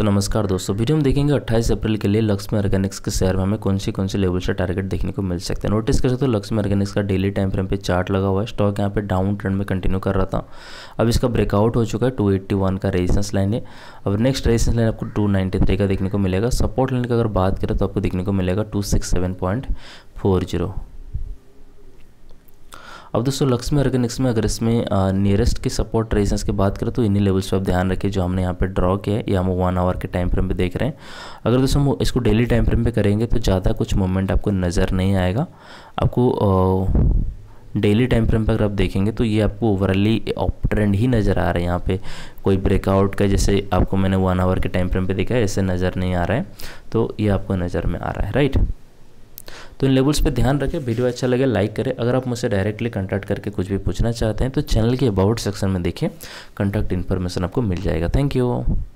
सो तो so, नमस्कार दोस्तों वीडियो हम देखेंगे 28 अप्रैल के लिए लक्ष्मी ऑर्गेनिक्स के शेयर में हमें कौन सी कौन सी लेवल से टारगेट देखने को मिल सकते हैं नोटिस कर सकते हो लक्ष्मी ऑर्गेनिक्स का डेली टाइम फ्रेम पे चार्ट लगा हुआ है स्टॉक यहाँ पे डाउन ट्रेंड में कंटिन्यू कर रहा था अब इसका ब्रेकआउट हो चुका है टू का रेजिस्टेंस लाइन है अब नेक्स्ट रेजिस्टेंस लाइन आपको टू का देखने को मिलेगा सपोर्ट लाइन की अगर बात करें तो आपको देखने को मिलेगा टू अब दोस्तों लक्ष्य में अर्गेनिक्स में अगर इसमें नियरेस्ट के सपोर्ट रेजेंस की बात करें तो इन्हीं लेवल्स पर आप ध्यान रखें जो हमने यहाँ पे ड्रॉ किया है या हम वन आवर के टाइम फ्रेम पे देख रहे हैं अगर दोस्तों हम इसको डेली टाइम फ्रेम पे करेंगे तो ज़्यादा कुछ मूवमेंट आपको नज़र नहीं आएगा आपको डेली टाइम फ्रेम पर अगर आप देखेंगे तो ये आपको ओवरऑली ऑप ट्रेंड ही नज़र आ रहा है यहाँ पे कोई ब्रेकआउट का जैसे आपको मैंने वन आवर के टाइम फ्रेम पे देखा है ऐसे नज़र नहीं आ रहा है तो ये आपको नज़र में आ रहा है राइट तो इन लेबल्स पे ध्यान रखें वीडियो अच्छा लगे लाइक करें अगर आप मुझसे डायरेक्टली कॉन्टैक्ट करके कुछ भी पूछना चाहते हैं तो चैनल के अबाउट सेक्शन में देखें कॉन्टैक्ट इन्फॉर्मेशन आपको मिल जाएगा थैंक यू